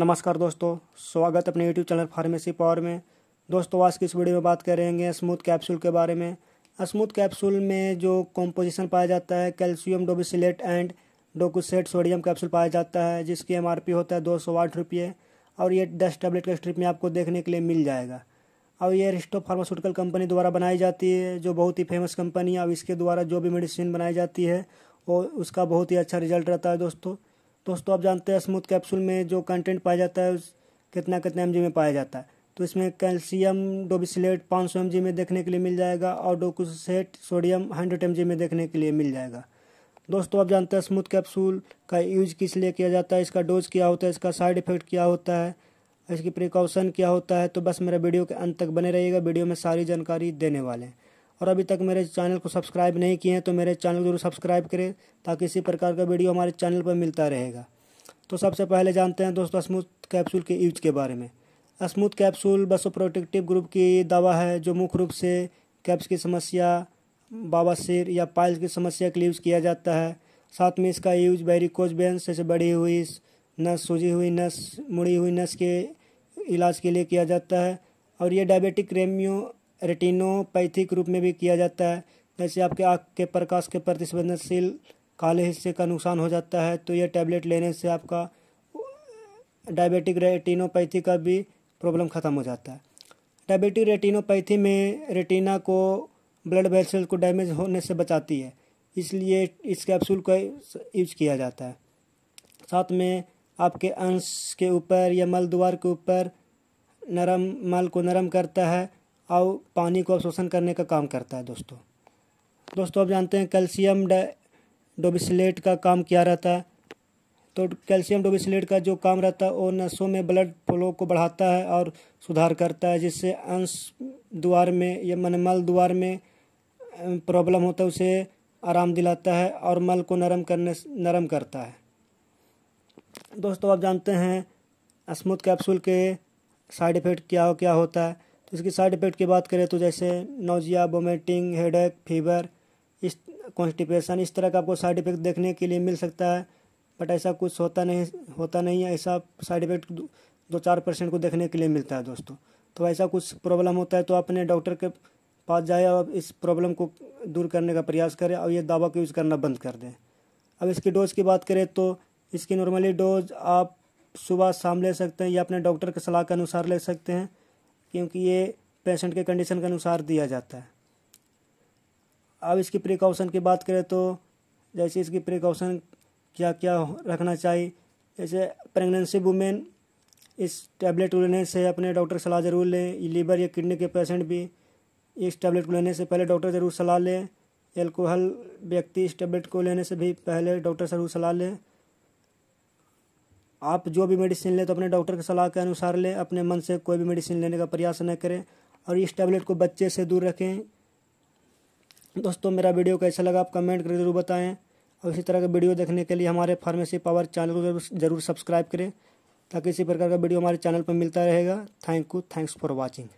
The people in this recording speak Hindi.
नमस्कार दोस्तों स्वागत है अपने यूट्यूब चैनल फार्मेसी पावर में दोस्तों आज की इस वीडियो में बात करेंगे स्मूथ कैप्सूल के बारे में स्मूथ कैप्सूल में जो कॉम्पोजिशन पाया जाता है calcium dobesilate and docusate sodium capsule पाया जाता है जिसकी एम होता है दो सौ आठ रुपये और ये दस टैबलेट का स्ट्रिप में आपको देखने के लिए मिल जाएगा और ये रिस्टो फार्मास्यूटिकल कंपनी द्वारा बनाई जाती है जो बहुत ही फेमस कंपनी है और इसके द्वारा जो भी मेडिसिन बनाई जाती है वो उसका बहुत ही अच्छा रिजल्ट रहता है दोस्तों दोस्तों आप जानते हैं स्मूथ कैप्सूल में जो कंटेंट पाया जाता है उस कितना कितना एम में पाया जाता है तो इसमें कैल्शियम डोबिसलेट पाँच सौ में देखने के लिए मिल जाएगा और डोकोसेट सोडियम हंड्रेड एम में देखने के लिए मिल जाएगा दोस्तों आप जानते हैं स्मूथ कैप्सूल का यूज किस लिए किया जाता है इसका डोज क्या होता है इसका साइड इफेक्ट क्या होता है इसकी प्रिकॉशन क्या होता है तो बस मेरा वीडियो के अंत तक बने रहिएगा वीडियो में सारी जानकारी देने वाले हैं और अभी तक मेरे चैनल को सब्सक्राइब नहीं किए हैं तो मेरे चैनल को जरूर सब्सक्राइब करें ताकि इसी प्रकार का वीडियो हमारे चैनल पर मिलता रहेगा तो सबसे पहले जानते हैं दोस्तों स्मूथ कैप्सूल के यूज के बारे में smooth capsule vasoprotective group की दवा है जो मुख्य रूप से कैप्स की समस्या बाबा सिर या पाइल्स की समस्या के लिए यूज़ किया जाता है साथ में इसका यूज बैरिकोज बेंस जैसे बढ़ी हुई नस सूझी हुई नस मुड़ी हुई नस के इलाज के लिए किया जाता है और ये डायबिटिक रेमियो रेटिनोपैथिक रूप में भी किया जाता है जैसे आपके आँख के प्रकाश के प्रतिस्पंदनशील काले हिस्से का नुकसान हो जाता है तो यह टैबलेट लेने से आपका डायबिटिक रेटिनोपैथी का भी प्रॉब्लम ख़त्म हो जाता है डायबिटिक रेटिनोपैथी में रेटिना को ब्लड वेसल को डैमेज होने से बचाती है इसलिए इस कैप्सूल का यूज किया जाता है साथ में आपके अंश के ऊपर या मल द्वार के ऊपर नरम मल को नरम करता है और पानी को अवशोषण करने का काम करता है दोस्तों दोस्तों आप जानते हैं कैल्शियम डोबिसलेट का काम क्या रहता है तो कैल्शियम डोबिसलेट का जो काम रहता है वो नसों में ब्लड फ्लो को बढ़ाता है और सुधार करता है जिससे अंश द्वार में या मन मल द्वार में प्रॉब्लम होता है उसे आराम दिलाता है और मल को नरम करने नरम करता है दोस्तों आप जानते हैं स्मूथ कैप्सूल के साइड इफ़ेक्ट क्या हो क्या होता है तो इसकी साइड इफेक्ट की बात करें तो जैसे नोजिया वोमिटिंग हेडेक फीवर इस कॉन्स्टिपेशन इस तरह का आपको साइड इफेक्ट देखने के लिए मिल सकता है बट ऐसा कुछ होता नहीं होता नहीं है ऐसा साइड इफेक्ट दो चार परसेंट को देखने के लिए मिलता है दोस्तों तो ऐसा कुछ प्रॉब्लम होता है तो अपने डॉक्टर के पास जाए और इस प्रॉब्लम को दूर करने का प्रयास करें और ये दवा को यूज़ करना बंद कर दें अब इसकी डोज की बात करें तो इसकी नॉर्मली डोज आप सुबह शाम ले सकते हैं या अपने डॉक्टर की सलाह के अनुसार ले सकते हैं क्योंकि ये पेशेंट के कंडीशन के अनुसार दिया जाता है अब इसकी प्रिकॉशन की बात करें तो जैसे इसकी प्रिकॉशन क्या क्या रखना चाहिए जैसे प्रेगनेंसी वुमेन इस टैबलेट को लेने से अपने डॉक्टर सलाह जरूर लें लीवर या किडनी के पेशेंट भी इस टैबलेट को लेने से पहले डॉक्टर ज़रूर सलाह लें एल्कोहल व्यक्ति इस टैबलेट को लेने से भी पहले डॉक्टर ज़रूर सलाह लें आप जो भी मेडिसिन लें तो अपने डॉक्टर की सलाह के अनुसार लें अपने मन से कोई भी मेडिसिन लेने का प्रयास न करें और इस टैबलेट को बच्चे से दूर रखें दोस्तों मेरा वीडियो कैसा लगा आप कमेंट करके जरूर बताएं और इसी तरह का वीडियो देखने के लिए हमारे फार्मेसी पावर चैनल को जरूर सब्सक्राइब करें ताकि इसी प्रकार का वीडियो हमारे चैनल पर मिलता रहेगा thank you thanks for watching